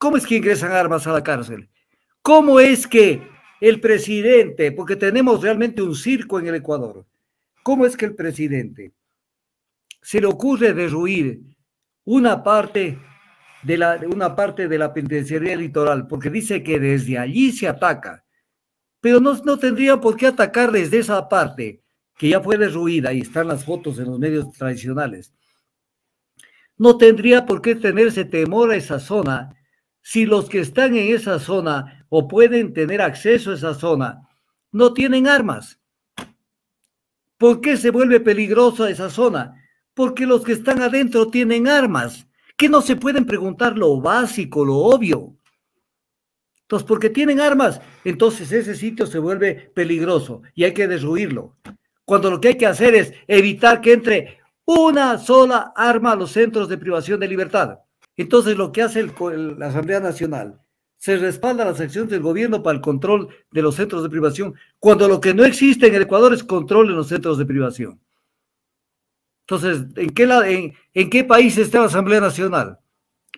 ¿Cómo es que ingresan armas a la cárcel? ¿Cómo es que el presidente, porque tenemos realmente un circo en el Ecuador, cómo es que el presidente se le ocurre derruir una parte de la, una parte de la penitenciaría litoral, porque dice que desde allí se ataca, pero no, no tendría por qué atacar desde esa parte que ya fue derruida y están las fotos en los medios tradicionales. No tendría por qué tenerse temor a esa zona si los que están en esa zona o pueden tener acceso a esa zona no tienen armas? ¿Por qué se vuelve peligrosa esa zona? Porque los que están adentro tienen armas, que no se pueden preguntar lo básico, lo obvio. Entonces, porque tienen armas, entonces ese sitio se vuelve peligroso y hay que destruirlo. Cuando lo que hay que hacer es evitar que entre una sola arma a los centros de privación de libertad. Entonces, lo que hace la Asamblea Nacional, se respalda las acciones del gobierno para el control de los centros de privación, cuando lo que no existe en el Ecuador es control en los centros de privación. Entonces, ¿en qué, qué país está la Asamblea Nacional?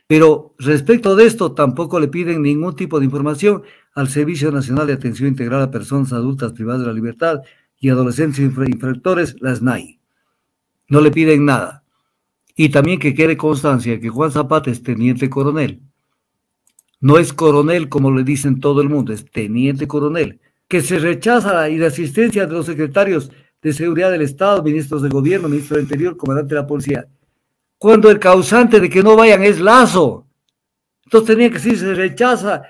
Pero respecto de esto, tampoco le piden ningún tipo de información al Servicio Nacional de Atención Integral a Personas Adultas Privadas de la Libertad y Adolescentes Infractores, las NAI. No le piden nada. Y también que quiere constancia que Juan Zapata es teniente coronel. No es coronel como le dicen todo el mundo, es teniente coronel. Que se rechaza la asistencia de los secretarios de Seguridad del Estado, ministros de Gobierno, ministro del Interior, comandante de la Policía. Cuando el causante de que no vayan es Lazo. Entonces tenía que decir, se rechaza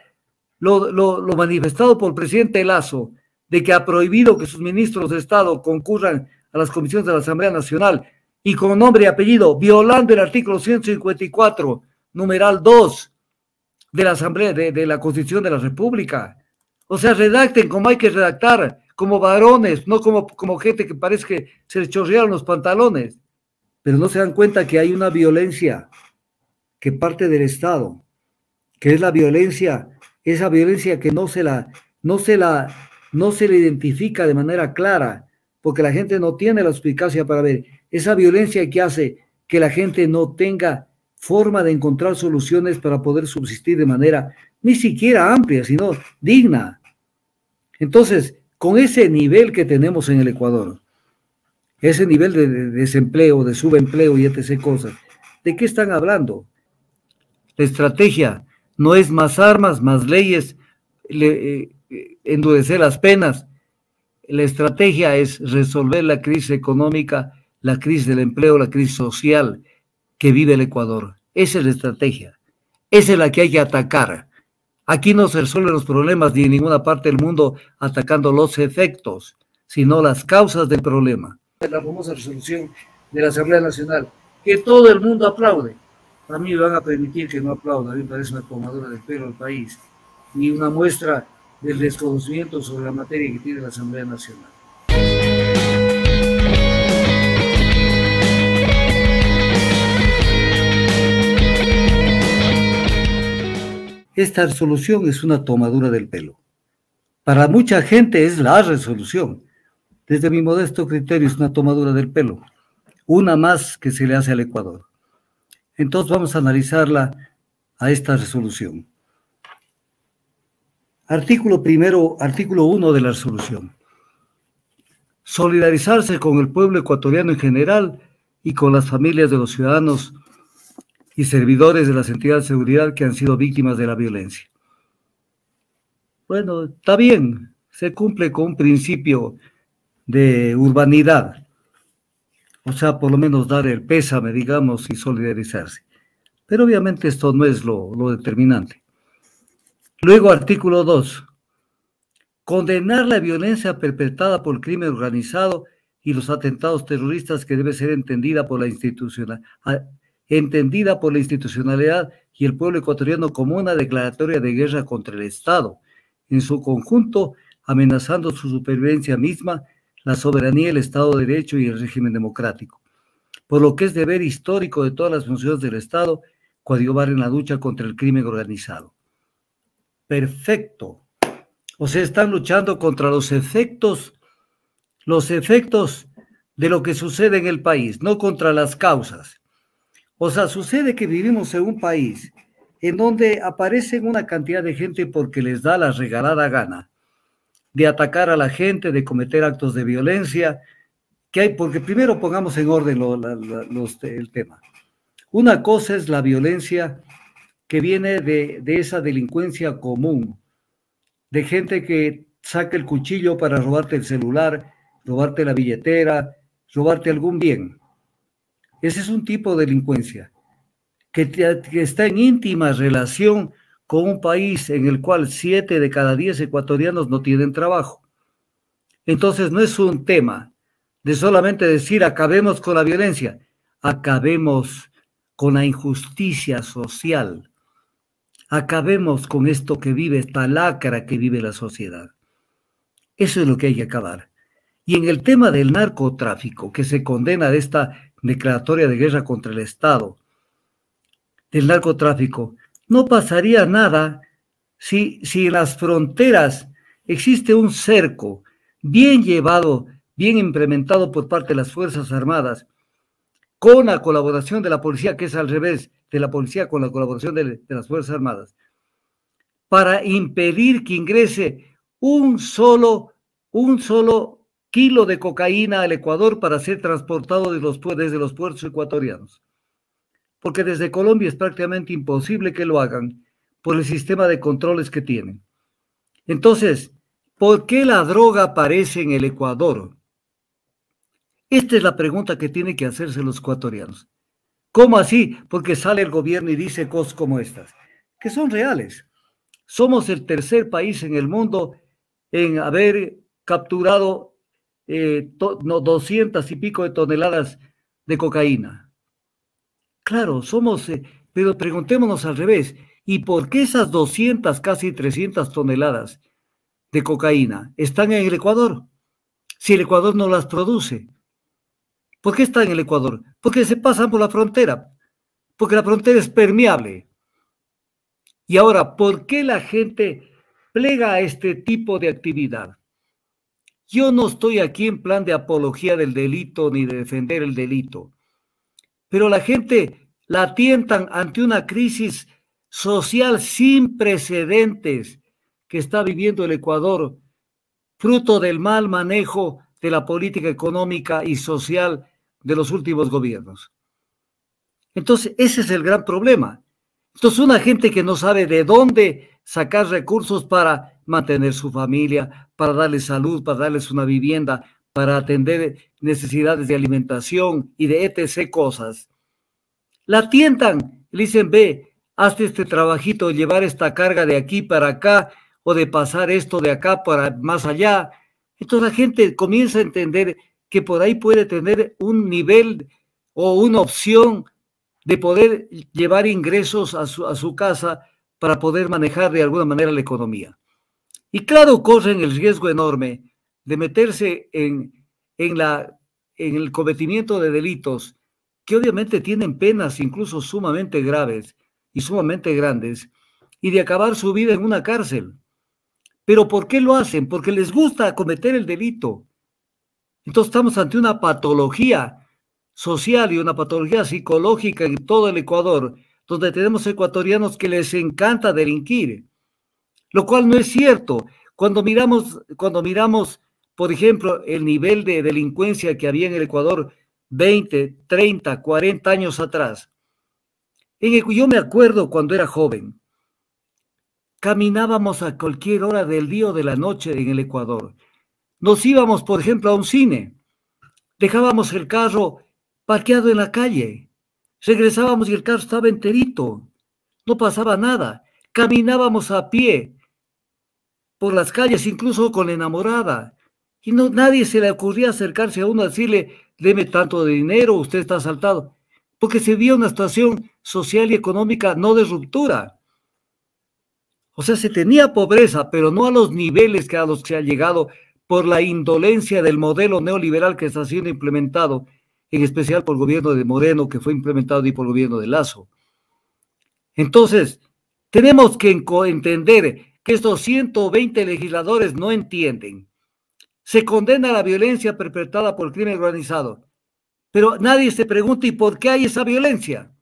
lo, manifestado por el presidente Lazo, de que ha prohibido que sus ministros de Estado concurran a las comisiones de la Asamblea Nacional y con nombre y apellido, violando el artículo 154, numeral 2 de la Asamblea, de, la Constitución de la República. O sea, redacten como hay que redactar, como varones, no como, como gente que parece que se le chorrearon los pantalones. Pero no se dan cuenta que hay una violencia que parte del Estado, que es la violencia, esa violencia que no se la, no se la, no se le identifica de manera clara, porque la gente no tiene la explicacia para ver esa violencia que hace que la gente no tenga forma de encontrar soluciones para poder subsistir de manera ni siquiera amplia, sino digna. Entonces, con ese nivel que tenemos en el Ecuador, ese nivel de desempleo, de subempleo y etc. ¿de qué están hablando? La estrategia no es más armas, más leyes, eh, endurecer las penas. La estrategia es resolver la crisis económica la crisis del empleo, la crisis social que vive el Ecuador. Esa es la estrategia. Esa es la que hay que atacar. Aquí no se resuelven los problemas ni en ninguna parte del mundo atacando los efectos, sino las causas del problema. La famosa resolución de la Asamblea Nacional, que todo el mundo aplaude. A mí me van a permitir que no aplauda, a mí me parece una tomadora de pelo al país y una muestra del desconocimiento sobre la materia que tiene la Asamblea Nacional. esta resolución es una tomadura del pelo. Para mucha gente es la resolución. Desde mi modesto criterio es una tomadura del pelo. Una más que se le hace al Ecuador. Entonces vamos a analizarla a esta resolución. Artículo primero, artículo uno de la resolución. Solidarizarse con el pueblo ecuatoriano en general y con las familias de los ciudadanos y servidores de las entidades de seguridad que han sido víctimas de la violencia. Bueno, está bien, se cumple con un principio de urbanidad, o sea, por lo menos dar el pésame, digamos, y solidarizarse. Pero obviamente esto no es lo, determinante. Luego, artículo 2. Condenar la violencia perpetrada por el crimen organizado y los atentados terroristas que debe ser entendida por la institucional, entendida por la institucionalidad y el pueblo ecuatoriano como una declaratoria de guerra contra el Estado, en su conjunto amenazando su supervivencia misma, la soberanía, el Estado de Derecho y el régimen democrático. Por lo que es deber histórico de todas las funciones del Estado coadyuvar en la lucha contra el crimen organizado. Perfecto. O sea, están luchando contra los efectos, los efectos de lo que sucede en el país, no contra las causas. O sea, sucede que vivimos en un país en donde aparecen una cantidad de gente porque les da la regalada gana de atacar a la gente, de cometer actos de violencia, que hay, porque primero pongamos en orden el tema. Una cosa es la violencia que viene de, de esa delincuencia común, de gente que saca el cuchillo para robarte el celular, robarte la billetera, robarte algún bien. Ese es un tipo de delincuencia que, está en íntima relación con un país en el cual siete de cada diez ecuatorianos no tienen trabajo. Entonces no es un tema de solamente decir acabemos con la violencia, acabemos con la injusticia social, acabemos con esto que vive, esta lacra que vive la sociedad. Eso es lo que hay que acabar. Y en el tema del narcotráfico, que se condena de esta declaratoria de guerra contra el Estado, del narcotráfico, no pasaría nada si, si en las fronteras existe un cerco bien llevado, bien implementado por parte de las Fuerzas Armadas, con la colaboración de la policía, que es al revés, de la policía con la colaboración de, de las Fuerzas Armadas, para impedir que ingrese un solo, un solo kilo de cocaína al Ecuador para ser transportado desde los puertos ecuatorianos. Porque desde Colombia es prácticamente imposible que lo hagan por el sistema de controles que tienen. Entonces, ¿por qué la droga aparece en el Ecuador? Esta es la pregunta que tienen que hacerse los ecuatorianos. ¿Cómo así? Porque sale el gobierno y dice cosas como estas, que son reales. Somos el tercer país en el mundo en haber capturado eh, no, 200 y pico de toneladas de cocaína. Claro, somos, eh, pero preguntémonos al revés, ¿y por qué esas 200, casi 300 toneladas de cocaína están en el Ecuador? Si el Ecuador no las produce. ¿Por qué están en el Ecuador? Porque se pasan por la frontera, porque la frontera es permeable. Y ahora, ¿por qué la gente plega a este tipo de actividad? Yo no estoy aquí en plan de apología del delito ni de defender el delito, pero la gente la tientan ante una crisis social sin precedentes que está viviendo el Ecuador, fruto del mal manejo de la política económica y social de los últimos gobiernos. Entonces, ese es el gran problema. Entonces, una gente que no sabe de dónde sacar recursos para mantener su familia, para darles salud, para darles una vivienda, para atender necesidades de alimentación y de etc. cosas. La tientan, le dicen, ve, hazte este trabajito, llevar esta carga de aquí para acá o de pasar esto de acá para más allá. Entonces la gente comienza a entender que por ahí puede tener un nivel o una opción de poder llevar ingresos a su, a su casa para poder manejar de alguna manera la economía. Y claro, corren el riesgo enorme de meterse en, la, en el cometimiento de delitos que obviamente tienen penas incluso sumamente graves y sumamente grandes, y de acabar su vida en una cárcel. Pero ¿por qué lo hacen? Porque les gusta cometer el delito. Entonces estamos ante una patología social y una patología psicológica en todo el Ecuador donde tenemos ecuatorianos que les encanta delinquir, lo cual no es cierto. Cuando miramos, cuando miramos, por ejemplo, el nivel de delincuencia que había en el Ecuador 20, 30, 40 años atrás, en el, yo me acuerdo cuando era joven, caminábamos a cualquier hora del día o de la noche en el Ecuador. Nos íbamos, por ejemplo, a un cine, dejábamos el carro parqueado en la calle Regresábamos y el carro estaba enterito, no pasaba nada. Caminábamos a pie por las calles, incluso con la enamorada. Y no, nadie se le ocurría acercarse a uno a decirle, deme tanto dinero, usted está asaltado. Porque se vio una situación social y económica no de ruptura. O sea, se tenía pobreza, pero no a los niveles que a los que se ha llegado por la indolencia del modelo neoliberal que está siendo implementado en especial por el gobierno de Moreno, que fue implementado y por el gobierno de Lazo. Entonces, tenemos que entender que estos 120 legisladores no entienden. Se condena la violencia perpetrada por el crimen organizado, pero nadie se pregunta ¿y por qué hay esa violencia?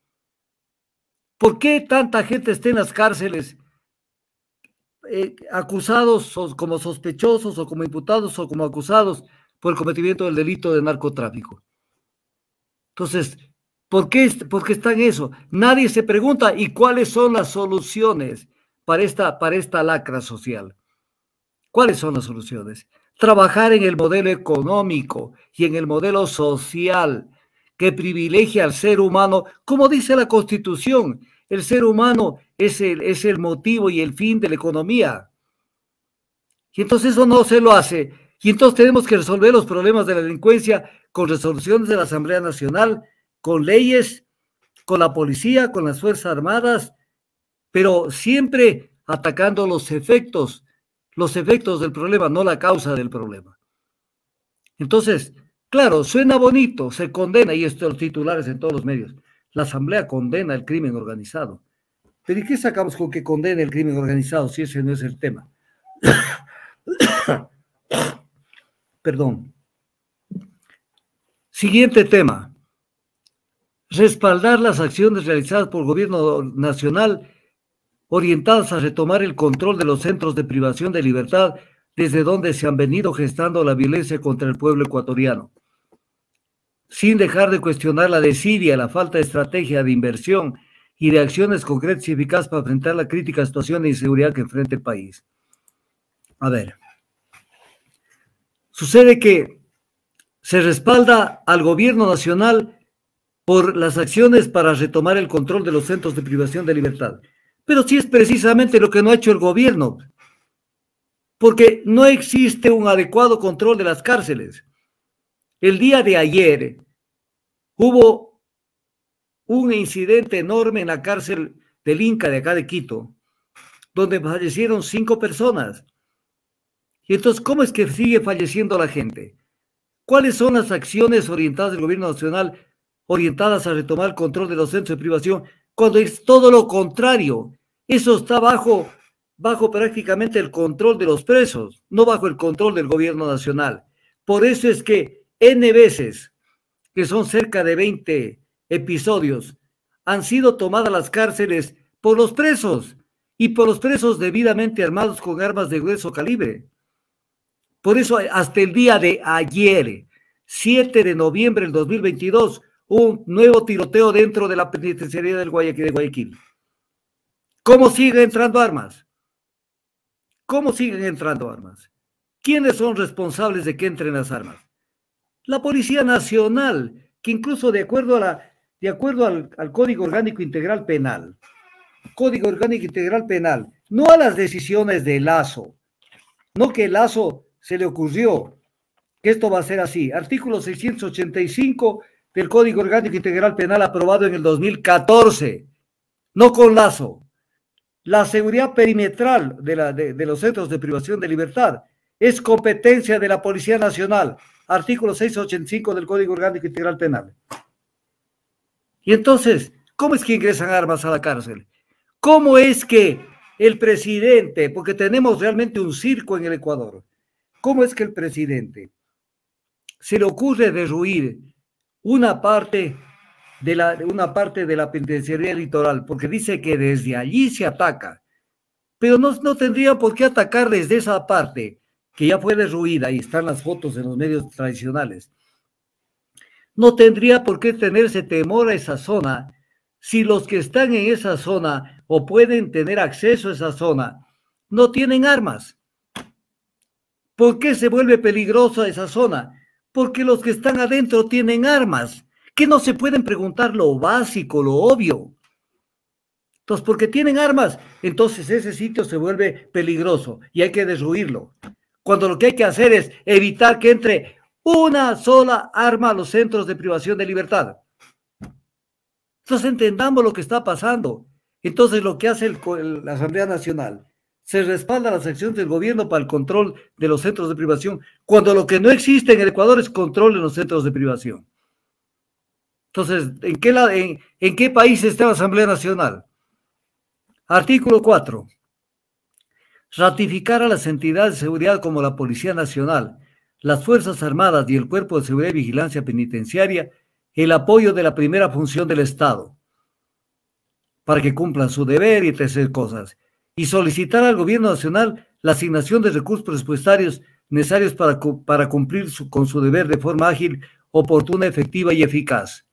¿Por qué tanta gente está en las cárceles eh, acusados como sospechosos o como imputados o como acusados por el cometimiento del delito de narcotráfico? Entonces, ¿por qué, por está en eso? Nadie se pregunta, ¿y cuáles son las soluciones para esta, para esta lacra social? ¿Cuáles son las soluciones? Trabajar en el modelo económico y en el modelo social que privilegia al ser humano, como dice la Constitución, el ser humano es el, es el motivo y el fin de la economía. Y entonces eso no se lo hace y entonces tenemos que resolver los problemas de la delincuencia con resoluciones de la Asamblea Nacional, con leyes, con la policía, con las Fuerzas Armadas, pero siempre atacando los efectos, los efectos del problema, no la causa del problema. Entonces, claro, suena bonito, se condena, y esto estos titulares en todos los medios, la Asamblea condena el crimen organizado. Pero ¿y qué sacamos con que condene el crimen organizado si ese no es el tema? Perdón. Siguiente tema. Respaldar las acciones realizadas por el gobierno nacional orientadas a retomar el control de los centros de privación de libertad desde donde se han venido gestando la violencia contra el pueblo ecuatoriano. Sin dejar de cuestionar la desidia, la falta de estrategia de inversión y de acciones concretas y eficaces para enfrentar la crítica situación de inseguridad que enfrenta el país. A ver. Sucede que se respalda al gobierno nacional por las acciones para retomar el control de los centros de privación de libertad. Pero sí es precisamente lo que no ha hecho el gobierno, porque no existe un adecuado control de las cárceles. El día de ayer hubo un incidente enorme en la cárcel del Inca de acá de Quito, donde fallecieron cinco personas entonces, ¿cómo es que sigue falleciendo la gente? ¿Cuáles son las acciones orientadas del gobierno nacional, orientadas a retomar el control de los centros de privación, cuando es todo lo contrario? Eso está bajo, bajo prácticamente el control de los presos, no bajo el control del gobierno nacional. Por eso es que N veces, que son cerca de 20 episodios, han sido tomadas las cárceles por los presos y por los presos debidamente armados con armas de grueso calibre. Por eso, hasta el día de ayer, 7 de noviembre del 2022, un nuevo tiroteo dentro de la penitenciaría del Guayaquil de Guayaquil. ¿Cómo siguen entrando armas? ¿Cómo siguen entrando armas? ¿Quiénes son responsables de que entren las armas? La Policía Nacional, que incluso de acuerdo, a la, de acuerdo al, al Código Orgánico Integral Penal, Código Orgánico Integral Penal, no a las decisiones de Lazo, no que Lazo se le ocurrió que esto va a ser así. Artículo 685 del Código Orgánico Integral Penal aprobado en el 2014, no con lazo. La seguridad perimetral de, los centros de privación de libertad es competencia de la Policía Nacional, artículo 685 del Código Orgánico Integral Penal. Y entonces, ¿cómo es que ingresan armas a la cárcel? ¿Cómo es que el presidente, porque tenemos realmente un circo en el Ecuador, ¿Cómo es que el presidente se le ocurre derruir una parte de la, una parte de la penitenciaría litoral? Porque dice que desde allí se ataca, pero no, no tendría por qué atacar desde esa parte que ya fue derruida y están las fotos en los medios tradicionales. No tendría por qué tenerse temor a esa zona si los que están en esa zona o pueden tener acceso a esa zona no tienen armas. ¿Por qué se vuelve peligrosa esa zona? Porque los que están adentro tienen armas, que no se pueden preguntar lo básico, lo obvio. Entonces, porque tienen armas, entonces ese sitio se vuelve peligroso y hay que destruirlo. Cuando lo que hay que hacer es evitar que entre una sola arma a los centros de privación de libertad. Entonces entendamos lo que está pasando. Entonces lo que hace la Asamblea Nacional se respalda las acciones del gobierno para el control de los centros de privación, cuando lo que no existe en el Ecuador es control en los centros de privación. Entonces, ¿en qué, país está la Asamblea Nacional? Artículo 4. Ratificar a las entidades de seguridad como la Policía Nacional, las Fuerzas Armadas y el Cuerpo de Seguridad y Vigilancia Penitenciaria el apoyo de la primera función del Estado para que cumplan su deber y tercer cosas y solicitar al Gobierno Nacional la asignación de recursos presupuestarios necesarios para, cumplir con su deber de forma ágil, oportuna, efectiva y eficaz.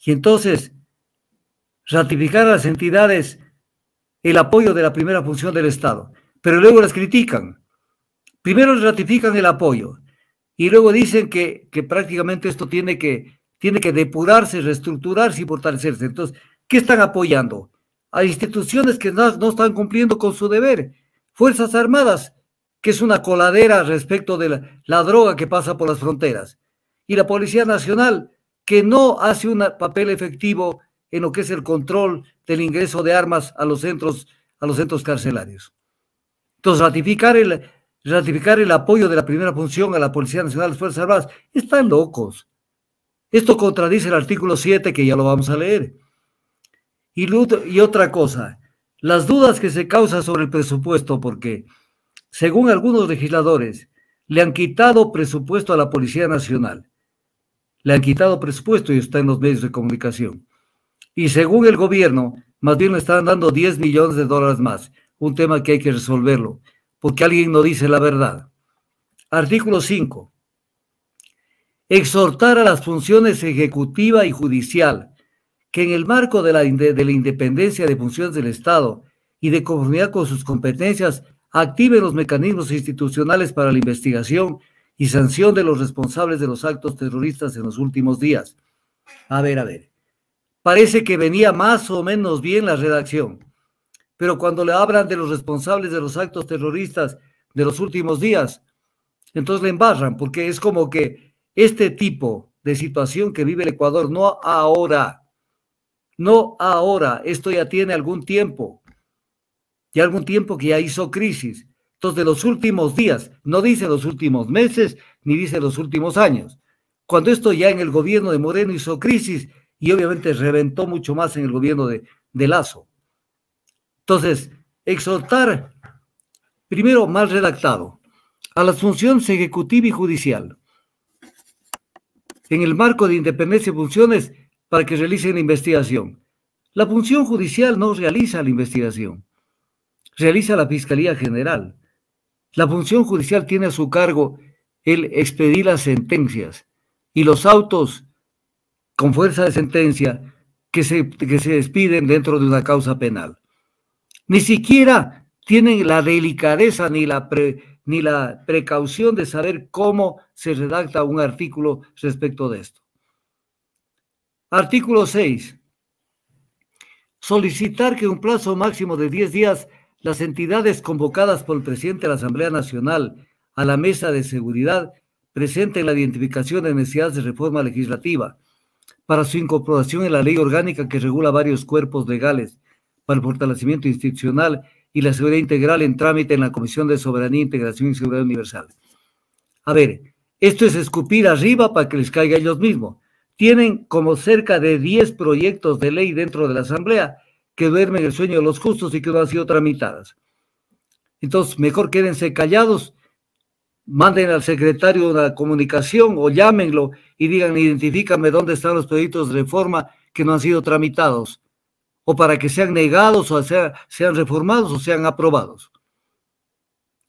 Y entonces, ratificar a las entidades el apoyo de la primera función del Estado, pero luego las critican. Primero ratifican el apoyo y luego dicen que, prácticamente esto tiene que, tiene que depurarse, reestructurarse y fortalecerse. Entonces, ¿qué están apoyando? a instituciones que no, están cumpliendo con su deber, Fuerzas Armadas, que es una coladera respecto de la, droga que pasa por las fronteras, y la Policía Nacional, que no hace un papel efectivo en lo que es el control del ingreso de armas a los centros, a los centros carcelarios. Entonces, ratificar el, ratificar el apoyo de la primera función a la Policía Nacional de las Fuerzas Armadas, están locos. Esto contradice el artículo 7 que ya lo vamos a leer. Y, otra cosa, las dudas que se causan sobre el presupuesto, porque, según algunos legisladores, le han quitado presupuesto a la Policía Nacional. Le han quitado presupuesto y está en los medios de comunicación. Y según el gobierno, más bien le están dando 10 millones de dólares más. Un tema que hay que resolverlo, porque alguien no dice la verdad. Artículo 5. Exhortar a las funciones ejecutiva y judicial que en el marco de la, de la independencia de funciones del Estado y de conformidad con sus competencias, active los mecanismos institucionales para la investigación y sanción de los responsables de los actos terroristas en los últimos días. A ver, a ver. Parece que venía más o menos bien la redacción, pero cuando le hablan de los responsables de los actos terroristas de los últimos días, entonces le embarran, porque es como que este tipo de situación que vive el Ecuador, no ahora, no ahora, esto ya tiene algún tiempo, ya algún tiempo que ya hizo crisis. Entonces, los últimos días, no dice los últimos meses, ni dice los últimos años. Cuando esto ya en el gobierno de Moreno hizo crisis y obviamente reventó mucho más en el gobierno de, de Lazo. Entonces, exhortar, primero mal redactado, a las funciones ejecutiva y judicial. En el marco de independencia de funciones, para que realicen la investigación. La función judicial no realiza la investigación, realiza la Fiscalía General. La función judicial tiene a su cargo el expedir las sentencias y los autos con fuerza de sentencia que se, que se despiden dentro de una causa penal. Ni siquiera tienen la delicadeza ni la, ni la precaución de saber cómo se redacta un artículo respecto de esto. Artículo 6. Solicitar que un plazo máximo de 10 días las entidades convocadas por el presidente de la Asamblea Nacional a la Mesa de Seguridad presenten la identificación de necesidades de reforma legislativa para su incorporación en la ley orgánica que regula varios cuerpos legales para el fortalecimiento institucional y la seguridad integral en trámite en la Comisión de Soberanía, Integración y Seguridad Universal. A ver, esto es escupir arriba para que les caiga a ellos mismos tienen como cerca de 10 proyectos de ley dentro de la Asamblea que duermen el sueño de los justos y que no han sido tramitadas. Entonces, mejor quédense callados, manden al secretario una comunicación o llámenlo y digan, identifícame dónde están los proyectos de reforma que no han sido tramitados, o para que sean negados, o sean reformados o sean aprobados.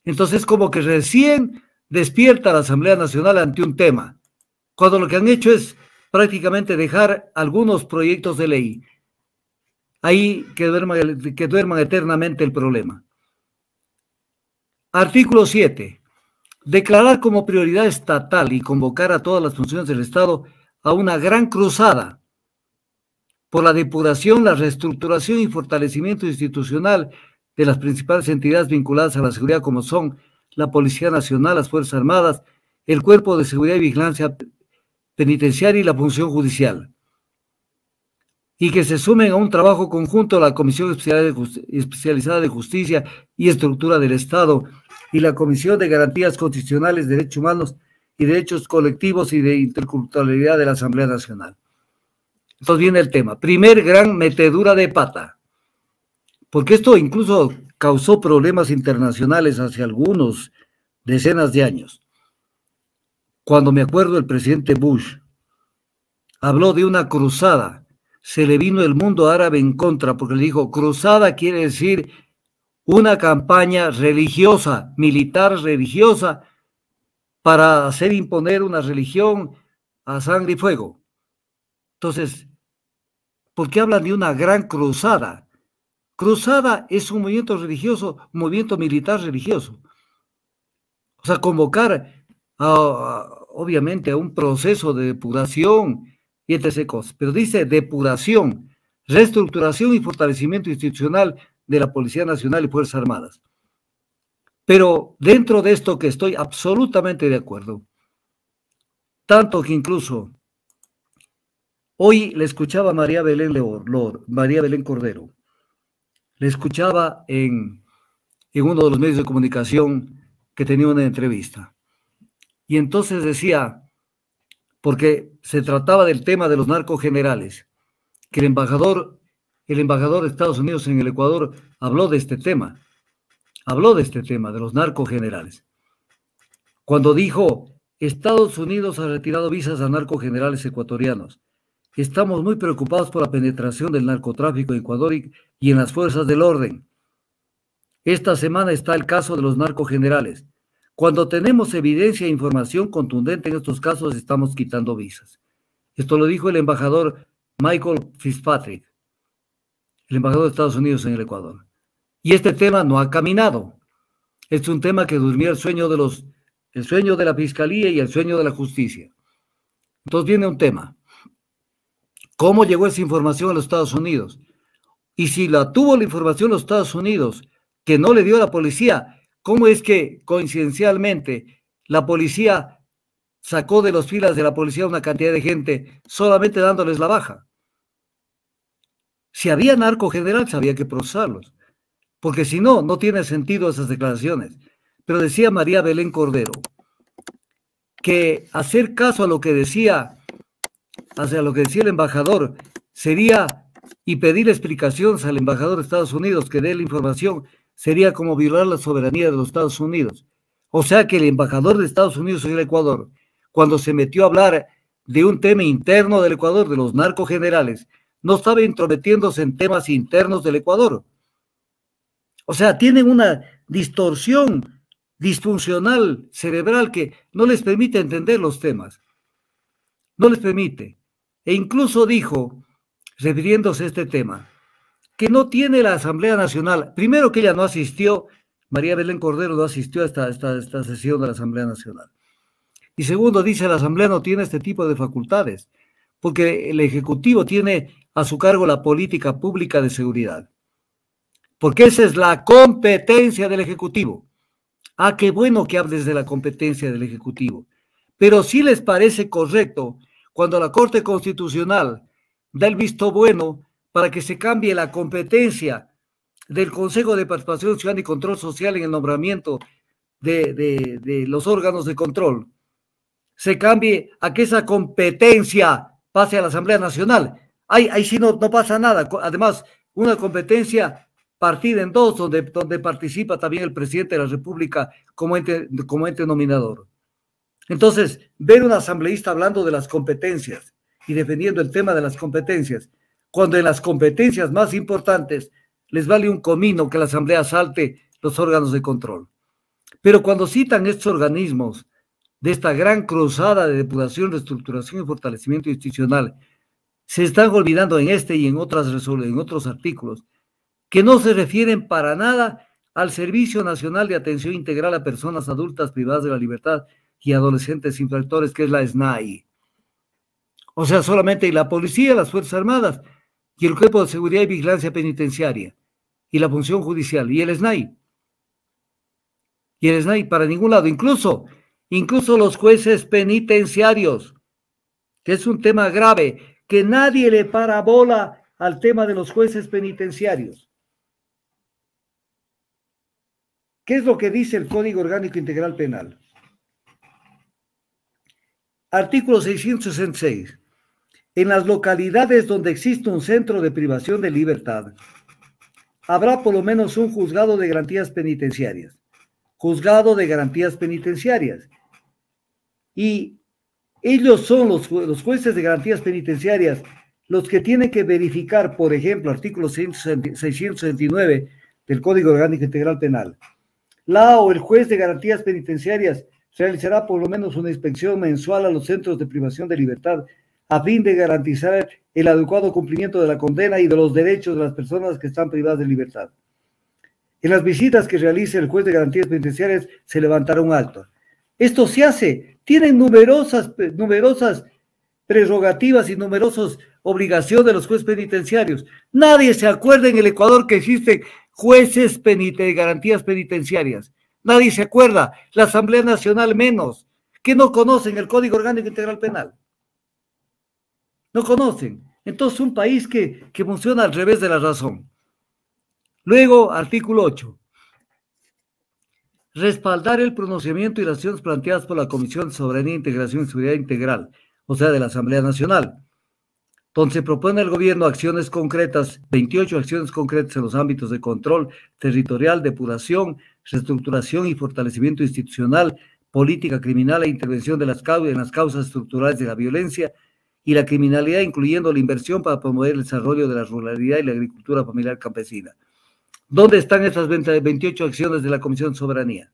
Entonces, como que recién despierta la Asamblea Nacional ante un tema, cuando lo que han hecho es prácticamente dejar algunos proyectos de ley. Ahí que duerman, eternamente el problema. Artículo 7. Declarar como prioridad estatal y convocar a todas las funciones del Estado a una gran cruzada por la depuración, la reestructuración y fortalecimiento institucional de las principales entidades vinculadas a la seguridad como son la Policía Nacional, las Fuerzas Armadas, el Cuerpo de Seguridad y Vigilancia penitenciaria y la función judicial, y que se sumen a un trabajo conjunto la Comisión Especializada de Justicia y Estructura del Estado y la Comisión de Garantías Constitucionales, Derechos Humanos y Derechos Colectivos y de Interculturalidad de la Asamblea Nacional. Entonces viene el tema. Primer gran metedura de pata. Porque esto incluso causó problemas internacionales hace algunos decenas de años. Cuando me acuerdo el presidente Bush habló de una cruzada, se le vino el mundo árabe en contra porque le dijo, cruzada quiere decir una campaña religiosa, militar religiosa, para hacer imponer una religión a sangre y fuego. Entonces, ¿por qué hablan de una gran cruzada? Cruzada es un movimiento religioso, movimiento militar religioso. O sea, convocar a obviamente a un proceso de depuración y etc. Cosas. Pero dice depuración, reestructuración y fortalecimiento institucional de la Policía Nacional y Fuerzas Armadas. Pero dentro de esto que estoy absolutamente de acuerdo, tanto que incluso hoy le escuchaba a María Belén Leor, María Belén Cordero, le escuchaba en, en uno de los medios de comunicación que tenía una entrevista. Y entonces decía, porque se trataba del tema de los narcogenerales, que el embajador, el embajador de Estados Unidos en el Ecuador habló de este tema, habló de este tema, de los narcogenerales, cuando dijo, Estados Unidos ha retirado visas a narcogenerales ecuatorianos. Estamos muy preocupados por la penetración del narcotráfico en Ecuador y en las fuerzas del orden. Esta semana está el caso de los narcogenerales. Cuando tenemos evidencia e información contundente en estos casos, estamos quitando visas. Esto lo dijo el embajador Michael Fitzpatrick, el embajador de Estados Unidos en el Ecuador. Y este tema no ha caminado. es un tema que durmió el sueño de los, el sueño de la fiscalía y el sueño de la justicia. Entonces viene un tema. ¿Cómo llegó esa información a los Estados Unidos? Y si la tuvo la información los Estados Unidos, que no le dio a la policía, ¿Cómo es que coincidencialmente la policía sacó de las filas de la policía una cantidad de gente solamente dándoles la baja? Si había narco general, había que procesarlos, porque si no, no tiene sentido esas declaraciones. Pero decía María Belén Cordero que hacer caso a lo que decía, hacia lo que decía el embajador, sería y pedir explicaciones al embajador de Estados Unidos que dé la información sería como violar la soberanía de los Estados Unidos. O sea que el embajador de Estados Unidos en el Ecuador, cuando se metió a hablar de un tema interno del Ecuador, de los narcogenerales, no estaba intrometiéndose en temas internos del Ecuador. O sea, tienen una distorsión disfuncional cerebral que no les permite entender los temas. No les permite. E incluso dijo, refiriéndose a este tema, que no tiene la Asamblea Nacional. Primero que ella no asistió, María Belén Cordero no asistió a esta, sesión de la Asamblea Nacional. Y segundo, dice, la Asamblea no tiene este tipo de facultades, porque el Ejecutivo tiene a su cargo la política pública de seguridad. Porque esa es la competencia del Ejecutivo. Ah, qué bueno que hables de la competencia del Ejecutivo. Pero si les parece correcto cuando la Corte Constitucional da el visto bueno para que se cambie la competencia del Consejo de Participación Ciudadana y Control Social en el nombramiento de, los órganos de control. Se cambie a que esa competencia pase a la Asamblea Nacional. Ahí, sí no, no pasa nada. Además, una competencia partida en dos, donde, participa también el presidente de la República como como ente nominador. Entonces, ver un asambleísta hablando de las competencias y defendiendo el tema de las competencias cuando en las competencias más importantes les vale un comino que la Asamblea salte los órganos de control. Pero cuando citan estos organismos de esta gran cruzada de depuración, reestructuración y fortalecimiento institucional, se están olvidando en este y en, en otros artículos que no se refieren para nada al Servicio Nacional de Atención Integral a Personas Adultas Privadas de la Libertad y Adolescentes Infractores, que es la SNAI. O sea, solamente la policía, las Fuerzas Armadas, y el Cuerpo de Seguridad y Vigilancia Penitenciaria y la Función Judicial y el SNAI. Y el SNAI para ningún lado, incluso, incluso los jueces penitenciarios, que es un tema grave, que nadie le parabola al tema de los jueces penitenciarios. ¿Qué es lo que dice el Código Orgánico Integral Penal? Artículo 666 en las localidades donde existe un centro de privación de libertad, habrá por lo menos un juzgado de garantías penitenciarias. Juzgado de garantías penitenciarias. Y ellos son los, los jueces de garantías penitenciarias los que tienen que verificar, por ejemplo, artículo 669 del Código Orgánico Integral Penal. La o el juez de garantías penitenciarias realizará por lo menos una inspección mensual a los centros de privación de libertad a fin de garantizar el adecuado cumplimiento de la condena y de los derechos de las personas que están privadas de libertad. En las visitas que realice el juez de garantías penitenciarias se levantará un alto. Esto se hace. Tienen numerosas, numerosas prerrogativas y numerosas obligaciones de los jueces penitenciarios. Nadie se acuerda en el Ecuador que existen jueces de garantías penitenciarias. Nadie se acuerda. La Asamblea Nacional menos, que no conocen el Código Orgánico Integral Penal. No conocen. Entonces, un país que, funciona al revés de la razón. Luego, artículo 8. Respaldar el pronunciamiento y las acciones planteadas por la Comisión de Soberanía, Integración y Seguridad Integral, o sea, de la Asamblea Nacional, donde se propone el gobierno acciones concretas, 28 acciones concretas en los ámbitos de control territorial, depuración, reestructuración y fortalecimiento institucional, política criminal e intervención de las, en las causas estructurales de la violencia, y la criminalidad, incluyendo la inversión para promover el desarrollo de la ruralidad y la agricultura familiar campesina. ¿Dónde están estas 28 acciones de la Comisión de Soberanía?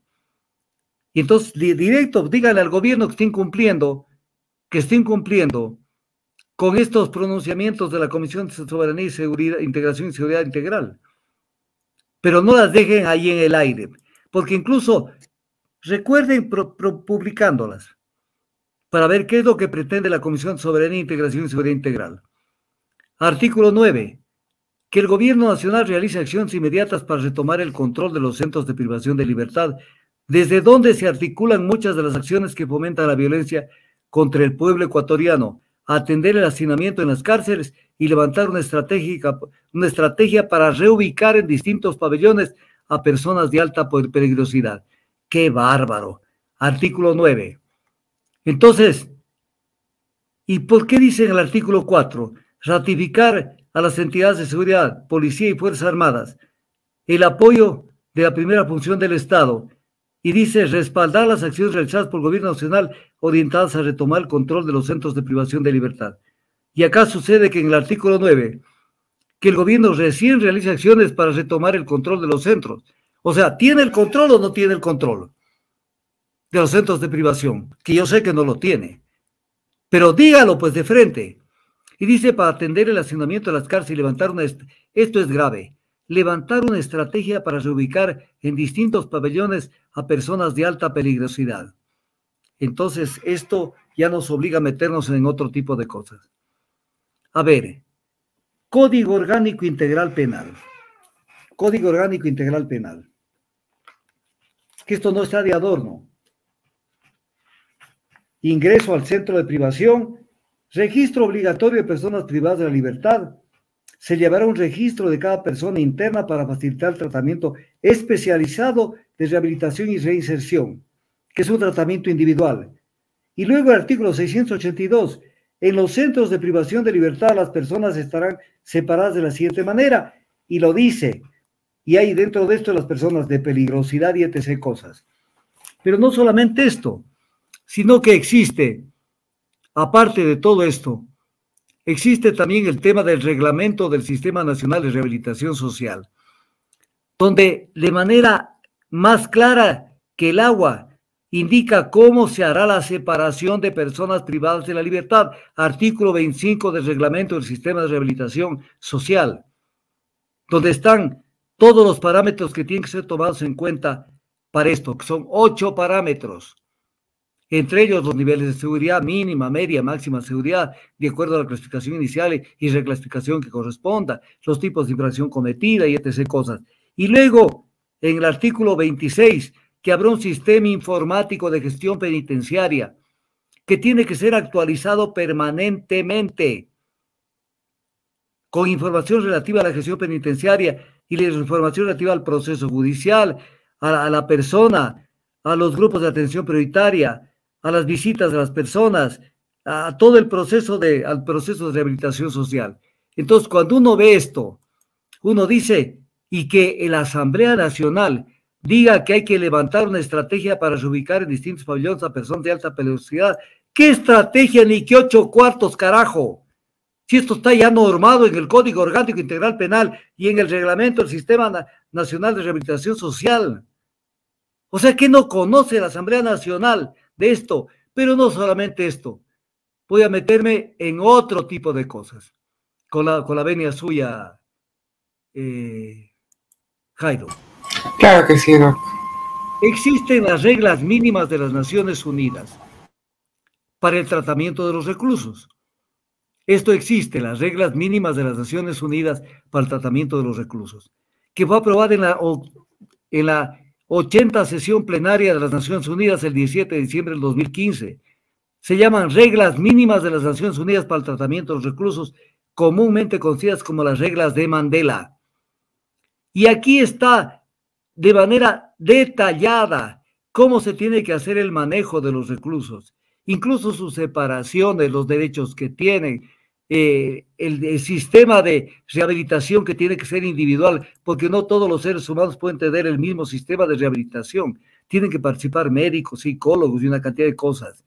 Y entonces, directo, díganle al gobierno que estén incumpliendo que estén incumpliendo con estos pronunciamientos de la Comisión de Soberanía y Seguridad, Integración y Seguridad Integral. Pero no las dejen ahí en el aire, porque incluso recuerden publicándolas para ver qué es lo que pretende la Comisión Soberanía, Integración y Seguridad Integral. Artículo 9. Que el Gobierno Nacional realice acciones inmediatas para retomar el control de los centros de privación de libertad, desde donde se articulan muchas de las acciones que fomentan la violencia contra el pueblo ecuatoriano, atender el hacinamiento en las cárceles y levantar una, una estrategia para reubicar en distintos pabellones a personas de alta peligrosidad. ¡Qué bárbaro! Artículo 9 entonces, ¿y por qué dice en el artículo 4? Ratificar a las entidades de seguridad, policía y fuerzas armadas el apoyo de la primera función del Estado y dice respaldar las acciones realizadas por el gobierno nacional orientadas a retomar el control de los centros de privación de libertad. Y acá sucede que en el artículo 9, que el gobierno recién realiza acciones para retomar el control de los centros. O sea, ¿tiene el control o no tiene el control? de los centros de privación, que yo sé que no lo tiene. Pero dígalo pues de frente. Y dice, para atender el hacinamiento de las cárceles, levantar una... Esto es grave. Levantar una estrategia para reubicar en distintos pabellones a personas de alta peligrosidad. Entonces, esto ya nos obliga a meternos en otro tipo de cosas. A ver, Código Orgánico Integral Penal. Código Orgánico Integral Penal. Que esto no está de adorno ingreso al centro de privación, registro obligatorio de personas privadas de la libertad. Se llevará un registro de cada persona interna para facilitar el tratamiento especializado de rehabilitación y reinserción, que es un tratamiento individual. Y luego el artículo 682. En los centros de privación de libertad las personas estarán separadas de la siguiente manera. Y lo dice. Y hay dentro de esto las personas de peligrosidad y etc. cosas. Pero no solamente esto sino que existe, aparte de todo esto, existe también el tema del reglamento del Sistema Nacional de Rehabilitación Social, donde de manera más clara que el agua indica cómo se hará la separación de personas privadas de la libertad, artículo 25 del reglamento del Sistema de Rehabilitación Social, donde están todos los parámetros que tienen que ser tomados en cuenta para esto, que son ocho parámetros entre ellos los niveles de seguridad mínima, media, máxima seguridad, de acuerdo a la clasificación inicial y reclasificación que corresponda, los tipos de infracción cometida y etc. cosas. Y luego, en el artículo 26, que habrá un sistema informático de gestión penitenciaria que tiene que ser actualizado permanentemente con información relativa a la gestión penitenciaria y la información relativa al proceso judicial, a la persona, a los grupos de atención prioritaria, a las visitas de las personas, a todo el proceso de, al proceso de rehabilitación social. Entonces, cuando uno ve esto, uno dice, y que la Asamblea Nacional diga que hay que levantar una estrategia para reubicar en distintos pabellones a personas de alta peligrosidad ¿Qué estrategia ni qué ocho cuartos, carajo? Si esto está ya normado en el Código Orgánico Integral Penal y en el reglamento del Sistema Nacional de Rehabilitación Social. O sea, que no conoce la Asamblea Nacional de esto, pero no solamente esto. Voy a meterme en otro tipo de cosas, con la, con la venia suya, eh, Jairo. Claro que sí, no. Existen las reglas mínimas de las Naciones Unidas para el tratamiento de los reclusos. Esto existe, las reglas mínimas de las Naciones Unidas para el tratamiento de los reclusos, que fue aprobada en la, en la 80 sesión plenaria de las Naciones Unidas el 17 de diciembre del 2015. Se llaman reglas mínimas de las Naciones Unidas para el tratamiento de los reclusos, comúnmente conocidas como las reglas de Mandela. Y aquí está de manera detallada cómo se tiene que hacer el manejo de los reclusos, incluso su separación de los derechos que tienen, eh, el, sistema de rehabilitación que tiene que ser individual, porque no todos los seres humanos pueden tener el mismo sistema de rehabilitación. Tienen que participar médicos, psicólogos y una cantidad de cosas.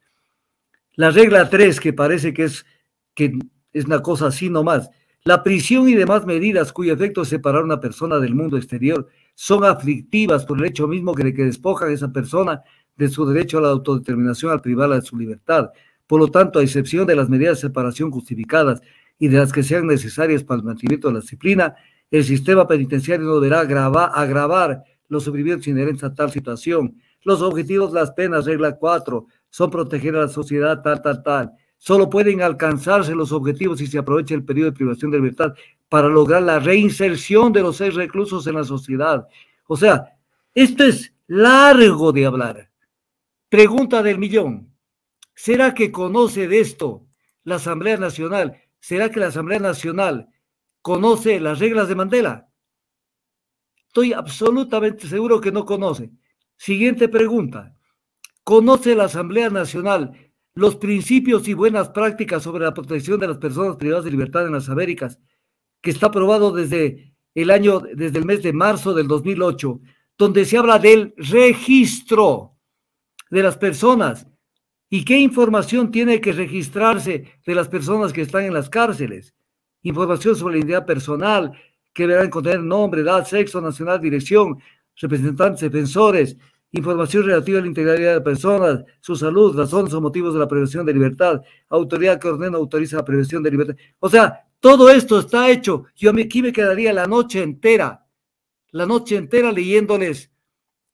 La regla 3, que parece que es, que es una cosa así nomás, la prisión y demás medidas cuyo efecto es separar a una persona del mundo exterior son aflictivas por el hecho mismo que, que despojan a esa persona de su derecho a la autodeterminación al privarla de su libertad. Por lo tanto, a excepción de las medidas de separación justificadas y de las que sean necesarias para el mantenimiento de la disciplina, el sistema penitenciario no deberá agravar, los sufrimientos inherentes a tal situación. Los objetivos, las penas, regla 4, son proteger a la sociedad, tal, tal, tal. Solo pueden alcanzarse los objetivos si se aprovecha el periodo de privación de libertad para lograr la reinserción de los seis reclusos en la sociedad. O sea, esto es largo de hablar. Pregunta del millón. ¿Será que conoce de esto la Asamblea Nacional? ¿Será que la Asamblea Nacional conoce las reglas de Mandela? Estoy absolutamente seguro que no conoce. Siguiente pregunta. ¿Conoce la Asamblea Nacional los principios y buenas prácticas sobre la protección de las personas privadas de libertad en las Américas, que está aprobado desde el año, desde el mes de marzo del 2008, donde se habla del registro de las personas ¿Y qué información tiene que registrarse de las personas que están en las cárceles? Información sobre la identidad personal, que deberán contener nombre, edad, sexo, nacional, dirección, representantes, defensores, información relativa a la integridad de personas, su salud, razones o motivos de la prevención de libertad, autoridad que ordena autoriza la prevención de libertad. O sea, todo esto está hecho. Yo aquí me quedaría la noche entera, la noche entera leyéndoles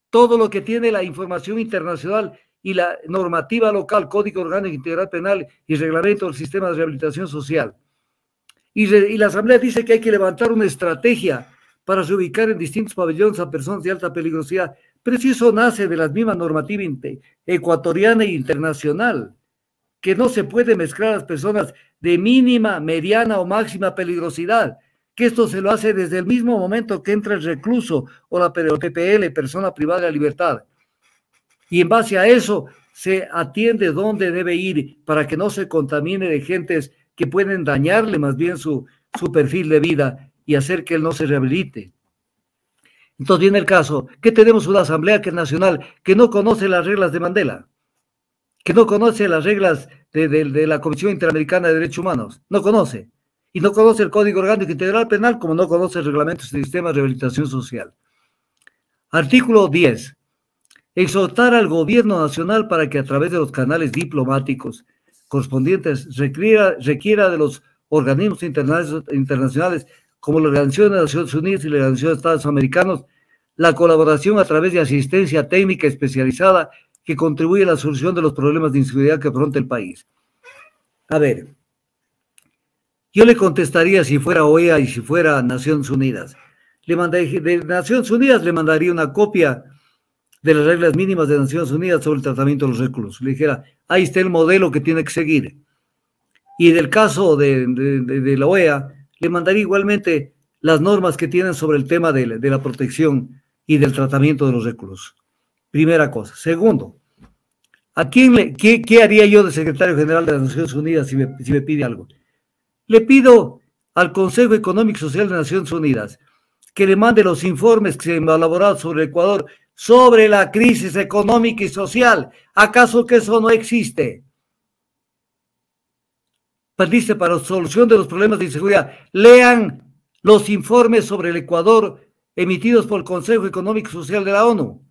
todo lo que tiene la información internacional y la normativa local, Código Orgánico Integral Penal y Reglamento del Sistema de Rehabilitación Social. Y, la Asamblea dice que hay que levantar una estrategia para reubicar en distintos pabellones a personas de alta peligrosidad, pero si eso nace de la misma normativa ecuatoriana e internacional, que no se puede mezclar a las personas de mínima, mediana o máxima peligrosidad, que esto se lo hace desde el mismo momento que entra el recluso o la PPL, persona privada de libertad. Y en base a eso se atiende dónde debe ir para que no se contamine de gentes que pueden dañarle más bien su, perfil de vida y hacer que él no se rehabilite. Entonces viene el caso que tenemos una asamblea que es nacional que no conoce las reglas de Mandela, que no conoce las reglas de, la Comisión Interamericana de Derechos Humanos, no conoce. Y no conoce el Código Orgánico Integral Penal como no conoce el reglamento del sistema de rehabilitación social. Artículo 10 exhortar al gobierno nacional para que a través de los canales diplomáticos correspondientes requiera, requiera de los organismos internacionales como la Organización de Naciones Unidas y la Organización de Estados Americanos la colaboración a través de asistencia técnica especializada que contribuye a la solución de los problemas de inseguridad que afronta el país. A ver, yo le contestaría si fuera OEA y si fuera Naciones Unidas. Le de Naciones Unidas le mandaría una copia de las reglas mínimas de Naciones Unidas sobre el tratamiento de los recursos. Le dijera, ahí está el modelo que tiene que seguir. Y del caso de, la OEA, le mandaría igualmente las normas que tienen sobre el tema de, la protección y del tratamiento de los recursos. Primera cosa. Segundo, ¿a quién le, qué, haría yo de secretario general de Naciones Unidas si me, si me pide algo? Le pido al Consejo Económico y Social de Naciones Unidas que le mande los informes que se han elaborado sobre Ecuador sobre la crisis económica y social. ¿Acaso que eso no existe? dice para solución de los problemas de inseguridad. Lean los informes sobre el Ecuador emitidos por el Consejo Económico y Social de la ONU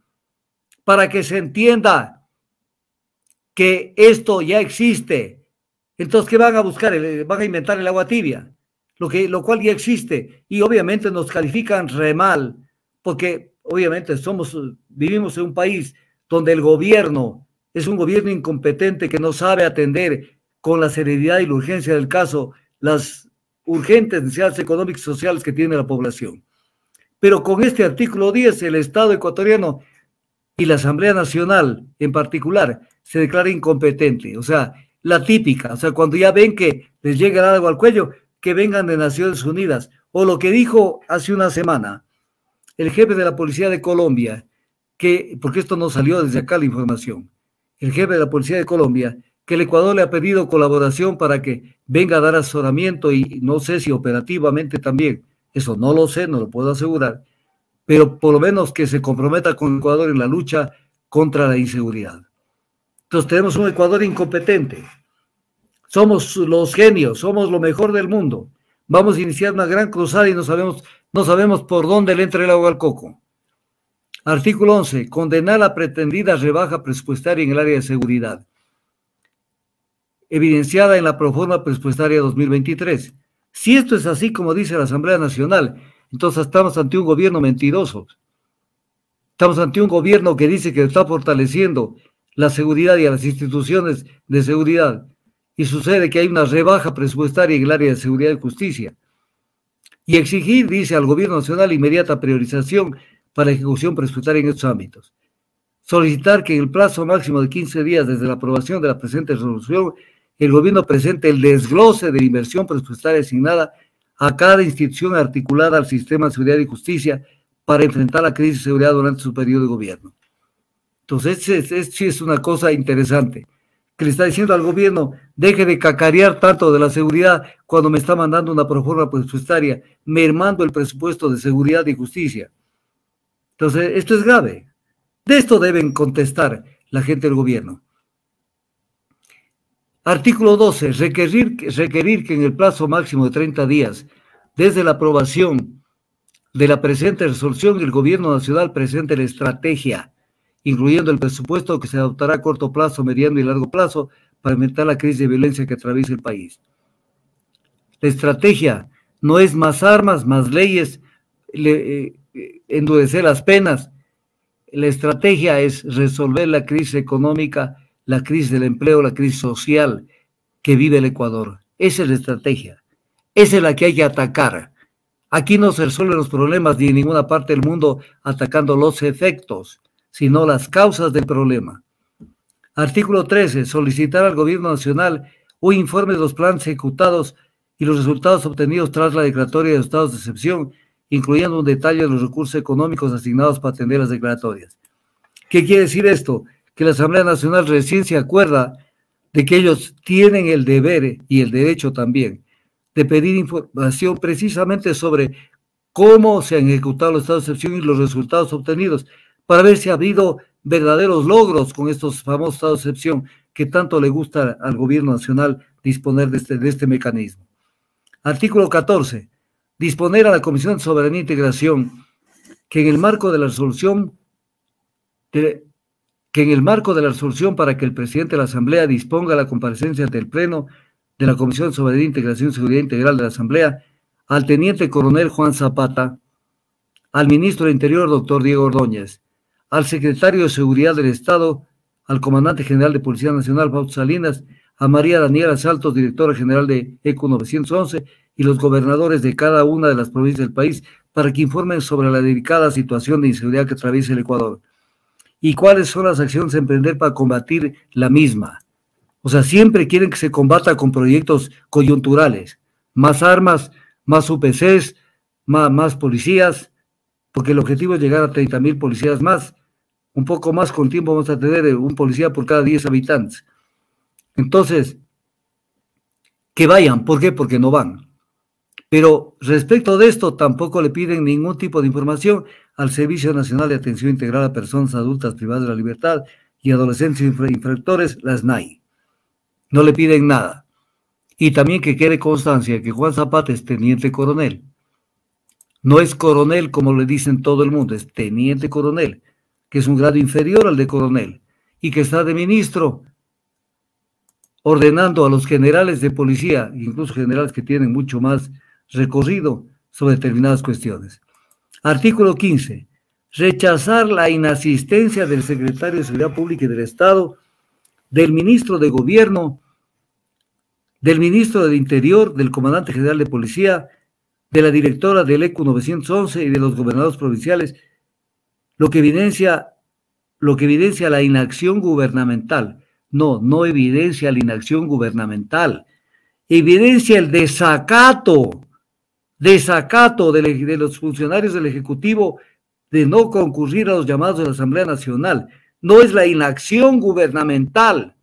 para que se entienda que esto ya existe. Entonces, ¿qué van a buscar? Van a inventar el agua tibia, lo, que, lo cual ya existe. Y obviamente nos califican re mal, porque obviamente somos, vivimos en un país donde el gobierno es un gobierno incompetente que no sabe atender con la seriedad y la urgencia del caso las urgentes necesidades económicas y sociales que tiene la población. Pero con este artículo 10, el Estado ecuatoriano y la Asamblea Nacional en particular se declara incompetente. O sea, la típica, o sea, cuando ya ven que les llega algo al cuello, que vengan de Naciones Unidas. O lo que dijo hace una semana, el jefe de la Policía de Colombia, que, porque esto no salió desde acá la información, el jefe de la Policía de Colombia, que el Ecuador le ha pedido colaboración para que venga a dar asesoramiento y no sé si operativamente también, eso no lo sé, no lo puedo asegurar, pero por lo menos que se comprometa con Ecuador en la lucha contra la inseguridad. Entonces tenemos un Ecuador incompetente. Somos los genios, somos lo mejor del mundo. Vamos a iniciar una gran cruzada y no sabemos no sabemos por dónde le entra el agua al coco. Artículo 11. Condenar la pretendida rebaja presupuestaria en el área de seguridad, evidenciada en la Proforma Presupuestaria 2023. Si esto es así, como dice la Asamblea Nacional, entonces estamos ante un gobierno mentiroso. Estamos ante un gobierno que dice que está fortaleciendo la seguridad y a las instituciones de seguridad. Y sucede que hay una rebaja presupuestaria en el área de seguridad y justicia y exigir, dice, al Gobierno Nacional inmediata priorización para ejecución presupuestaria en estos ámbitos. Solicitar que en el plazo máximo de 15 días desde la aprobación de la presente resolución, el Gobierno presente el desglose de inversión presupuestaria asignada a cada institución articulada al sistema de seguridad y justicia para enfrentar la crisis de seguridad durante su periodo de gobierno. Entonces, es, sí es una cosa interesante que le está diciendo al gobierno, deje de cacarear tanto de la seguridad cuando me está mandando una proforma presupuestaria, mermando el presupuesto de seguridad y justicia. Entonces, esto es grave. De esto deben contestar la gente del gobierno. Artículo 12. Requerir, requerir que en el plazo máximo de 30 días, desde la aprobación de la presente resolución, el gobierno nacional presente la estrategia incluyendo el presupuesto que se adoptará a corto plazo, mediano y largo plazo para evitar la crisis de violencia que atraviesa el país. La estrategia no es más armas, más leyes, eh, endurecer las penas. La estrategia es resolver la crisis económica, la crisis del empleo, la crisis social que vive el Ecuador. Esa es la estrategia. Esa es la que hay que atacar. Aquí no se resuelven los problemas ni en ninguna parte del mundo atacando los efectos sino las causas del problema. Artículo 13. Solicitar al Gobierno Nacional un informe de los planes ejecutados y los resultados obtenidos tras la declaratoria de estados de excepción, incluyendo un detalle de los recursos económicos asignados para atender las declaratorias. ¿Qué quiere decir esto? Que la Asamblea Nacional recién se acuerda de que ellos tienen el deber y el derecho también de pedir información precisamente sobre cómo se han ejecutado los estados de excepción y los resultados obtenidos para ver si ha habido verdaderos logros con estos famosos estados de excepción que tanto le gusta al gobierno nacional disponer de este, de este mecanismo. Artículo 14. Disponer a la Comisión de Soberanía e Integración que en el marco de la resolución que en el marco de la resolución para que el presidente de la Asamblea disponga la comparecencia ante el Pleno de la Comisión de Soberanía, e Integración y Seguridad Integral de la Asamblea, al teniente coronel Juan Zapata, al ministro del Interior, doctor Diego Ordóñez, al secretario de Seguridad del Estado, al comandante general de Policía Nacional, Fausto Salinas, a María Daniela Saltos, directora general de ECO 911, y los gobernadores de cada una de las provincias del país para que informen sobre la delicada situación de inseguridad que atraviesa el Ecuador y cuáles son las acciones a emprender para combatir la misma. O sea, siempre quieren que se combata con proyectos coyunturales, más armas, más UPCs, más policías, porque el objetivo es llegar a mil policías más. Un poco más con tiempo vamos a tener eh, un policía por cada 10 habitantes. Entonces, que vayan. ¿Por qué? Porque no van. Pero respecto de esto, tampoco le piden ningún tipo de información al Servicio Nacional de Atención Integral a Personas Adultas Privadas de la Libertad y Adolescentes Infractores, la SNAI. No le piden nada. Y también que quede constancia que Juan Zapata es teniente coronel. No es coronel como le dicen todo el mundo, es teniente coronel, que es un grado inferior al de coronel y que está de ministro ordenando a los generales de policía, incluso generales que tienen mucho más recorrido sobre determinadas cuestiones. Artículo 15. Rechazar la inasistencia del secretario de Seguridad Pública y del Estado, del ministro de Gobierno, del ministro del Interior, del comandante general de Policía, de la directora del e ECU 911 y de los gobernadores provinciales, lo que evidencia, lo que evidencia la inacción gubernamental. No, no evidencia la inacción gubernamental. Evidencia el desacato, desacato de, de los funcionarios del Ejecutivo de no concurrir a los llamados de la Asamblea Nacional. No es la inacción gubernamental.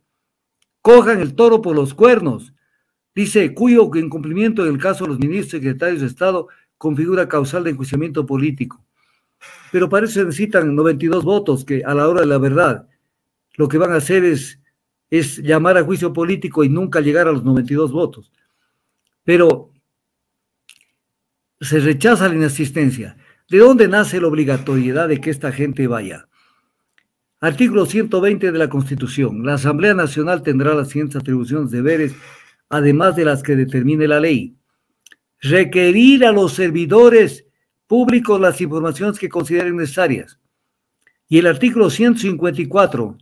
Cojan el toro por los cuernos. Dice, cuyo incumplimiento en el caso de los ministros y secretarios de Estado configura causal de enjuiciamiento político. Pero para eso se necesitan 92 votos que a la hora de la verdad lo que van a hacer es, es llamar a juicio político y nunca llegar a los 92 votos. Pero se rechaza la inasistencia. ¿De dónde nace la obligatoriedad de que esta gente vaya? Artículo 120 de la Constitución. La Asamblea Nacional tendrá las siguientes atribuciones, deberes además de las que determine la ley. Requerir a los servidores públicos las informaciones que consideren necesarias. Y el artículo 154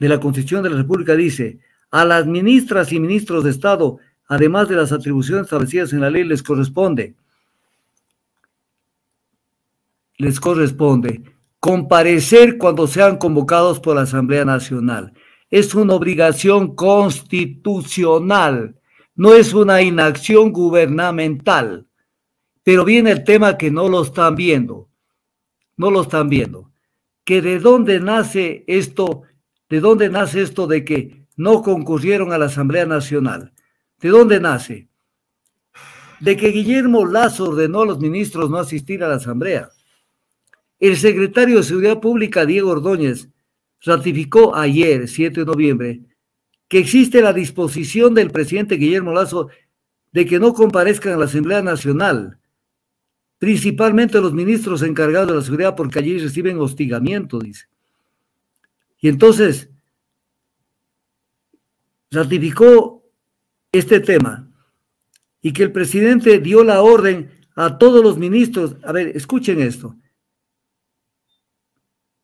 de la Constitución de la República dice, a las ministras y ministros de Estado, además de las atribuciones establecidas en la ley, les corresponde, les corresponde comparecer cuando sean convocados por la Asamblea Nacional. Es una obligación constitucional no es una inacción gubernamental, pero viene el tema que no lo están viendo, no lo están viendo. Que de dónde nace esto, de dónde nace esto de que no concurrieron a la Asamblea Nacional. ¿De dónde nace? De que Guillermo Lazo ordenó a los ministros no asistir a la Asamblea. El secretario de Seguridad Pública, Diego Ordóñez, ratificó ayer, 7 de noviembre, que existe la disposición del presidente Guillermo Lazo de que no comparezcan a la Asamblea Nacional, principalmente los ministros encargados de la seguridad, porque allí reciben hostigamiento, dice. Y entonces, ratificó este tema y que el presidente dio la orden a todos los ministros. A ver, escuchen esto.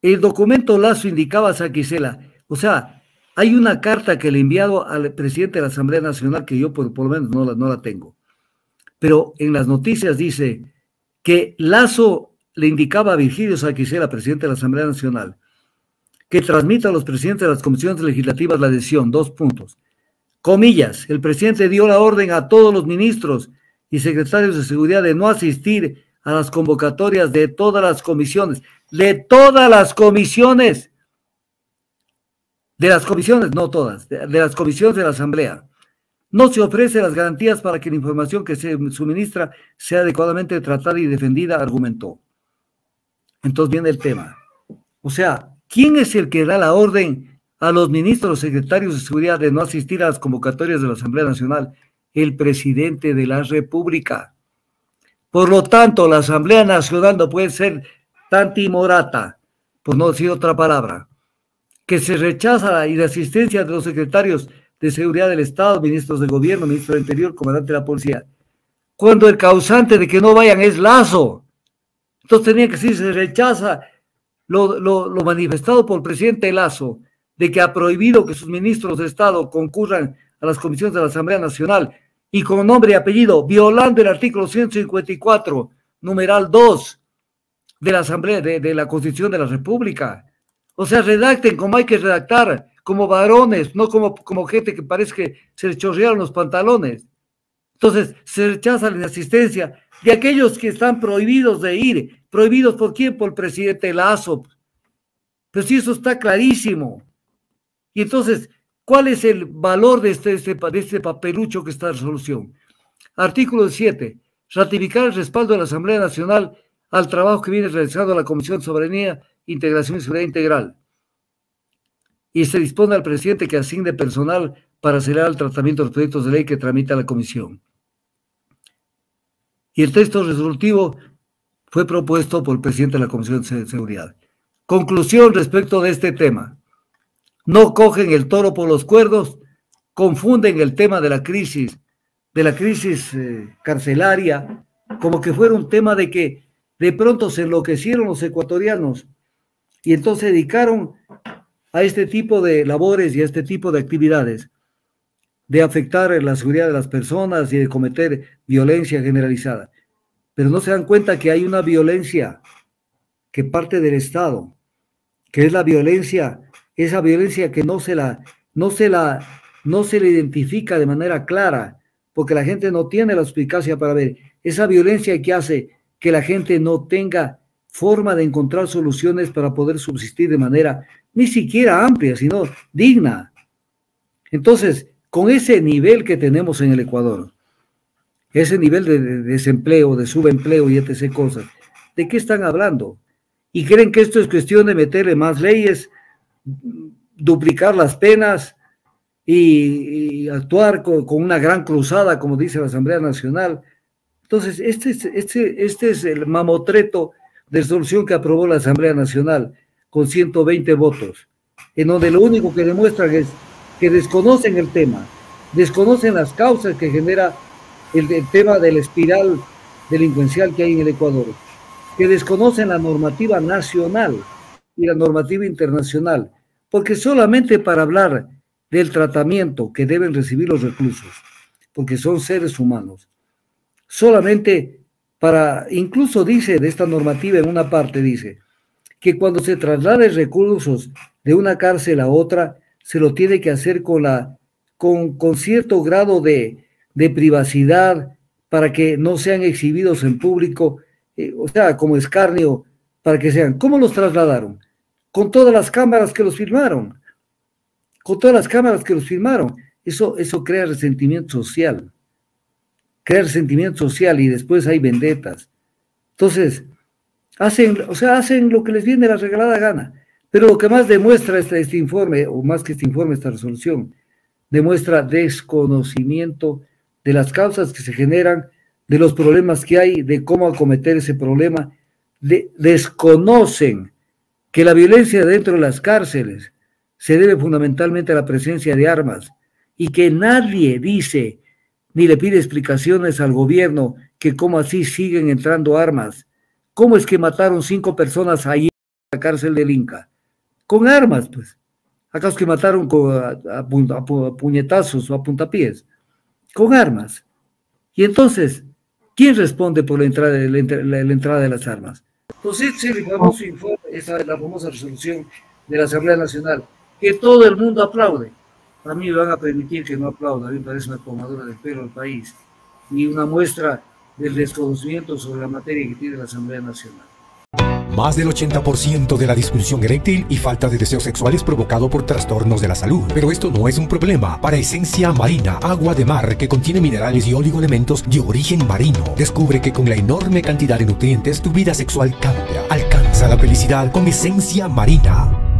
El documento Lazo indicaba a Saquicela, o sea, hay una carta que le he enviado al presidente de la Asamblea Nacional que yo por, lo menos no la, no la tengo. Pero en las noticias dice que Lazo le indicaba a Virgilio Saquicera, presidente de la Asamblea Nacional, que transmita a los presidentes de las comisiones legislativas la decisión. Dos puntos. Comillas, el presidente dio la orden a todos los ministros y secretarios de seguridad de no asistir a las convocatorias de todas las comisiones, de todas las comisiones de las comisiones, no todas, de, las comisiones de la Asamblea, no se ofrece las garantías para que la información que se suministra sea adecuadamente tratada y defendida, argumentó. Entonces viene el tema. O sea, ¿quién es el que da la orden a los ministros, secretarios de seguridad de no asistir a las convocatorias de la Asamblea Nacional? El presidente de la República. Por lo tanto, la Asamblea Nacional no puede ser tan timorata, por no decir otra palabra, que se rechaza la asistencia de los secretarios de Seguridad del Estado, ministros de Gobierno, ministro del Interior, comandante de la Policía, cuando el causante de que no vayan es Lazo. Entonces tenía que decir, se rechaza lo, manifestado por el presidente Lazo, de que ha prohibido que sus ministros de Estado concurran a las comisiones de la Asamblea Nacional y con nombre y apellido, violando el artículo 154, numeral 2 de la Asamblea, de la Constitución de la República o sea, redacten como hay que redactar, como varones, no como, como gente que parece que se le chorrearon los pantalones. Entonces, se rechaza la asistencia de aquellos que están prohibidos de ir. ¿Prohibidos por quién? Por el presidente Lazo. Pero si eso está clarísimo. Y entonces, ¿cuál es el valor de este, de este, este papelucho que está en resolución? Artículo 7. Ratificar el respaldo de la Asamblea Nacional al trabajo que viene realizando la Comisión de Soberanía integración y seguridad integral. Y se dispone al presidente que asigne personal para acelerar el tratamiento de los proyectos de ley que tramita la comisión. Y el texto resolutivo fue propuesto por el presidente de la Comisión de Seguridad. Conclusión respecto de este tema. No cogen el toro por los cuerdos, confunden el tema de la crisis, de la crisis eh, carcelaria, como que fuera un tema de que de pronto se enloquecieron los ecuatorianos y entonces se dedicaron a este tipo de labores y a este tipo de actividades, de afectar la seguridad de las personas y de cometer violencia generalizada. Pero no se dan cuenta que hay una violencia que parte del Estado, que es la violencia, esa violencia que no se la, no se la, no se le identifica de manera clara, porque la gente no tiene la suspicacia para ver esa violencia que hace que la gente no tenga forma de encontrar soluciones para poder subsistir de manera ni siquiera amplia, sino digna. Entonces, con ese nivel que tenemos en el Ecuador, ese nivel de desempleo, de subempleo y etc. cosas, ¿de qué están hablando? ¿Y creen que esto es cuestión de meterle más leyes, duplicar las penas y, actuar con, una gran cruzada, como dice la Asamblea Nacional? Entonces, este este, este es el mamotreto resolución que aprobó la Asamblea Nacional con 120 votos, en donde lo único que demuestran es que desconocen el tema, desconocen las causas que genera el, el tema de la espiral delincuencial que hay en el Ecuador, que desconocen la normativa nacional y la normativa internacional, porque solamente para hablar del tratamiento que deben recibir los reclusos, porque son seres humanos, solamente incluso dice de esta normativa en una parte, dice, que cuando se trasladen recursos de una cárcel a otra, se lo tiene que hacer con, la, con, con cierto grado de, privacidad para que no sean exhibidos en público, eh, o sea, como escarnio, para que sean. ¿Cómo los trasladaron? Con todas las cámaras que los firmaron. Con todas las cámaras que los firmaron. Eso, eso crea resentimiento social crear sentimiento social y después hay vendetas. Entonces, hacen, o sea, hacen lo que les viene la regalada gana. Pero lo que más demuestra este, este, informe, o más que este informe, esta resolución, demuestra desconocimiento de las causas que se generan, de los problemas que hay, de cómo acometer ese problema. desconocen que la violencia dentro de las cárceles se debe fundamentalmente a la presencia de armas y que nadie dice ni le pide explicaciones al gobierno que cómo así siguen entrando armas. ¿Cómo es que mataron cinco personas ahí en la cárcel del Inca? Con armas, pues. ¿Acaso que mataron a, puñetazos o a puntapiés? Con armas. Y entonces, ¿quién responde por la entrada, de la, entrada de las armas? Pues sí, sí, el informe, esa la famosa resolución de la Asamblea Nacional, que todo el mundo aplaude. A mí me van a permitir que no aplauda, a mí me parece una tomadura de pelo al país y una muestra del desconocimiento sobre la materia que tiene la Asamblea Nacional. Más del 80% de la disfunción eréctil y falta de deseo sexual es provocado por trastornos de la salud. Pero esto no es un problema. Para Esencia Marina, agua de mar que contiene minerales y oligoelementos de origen marino. Descubre que con la enorme cantidad de nutrientes tu vida sexual cambia. Alcanza la felicidad con Esencia Marina.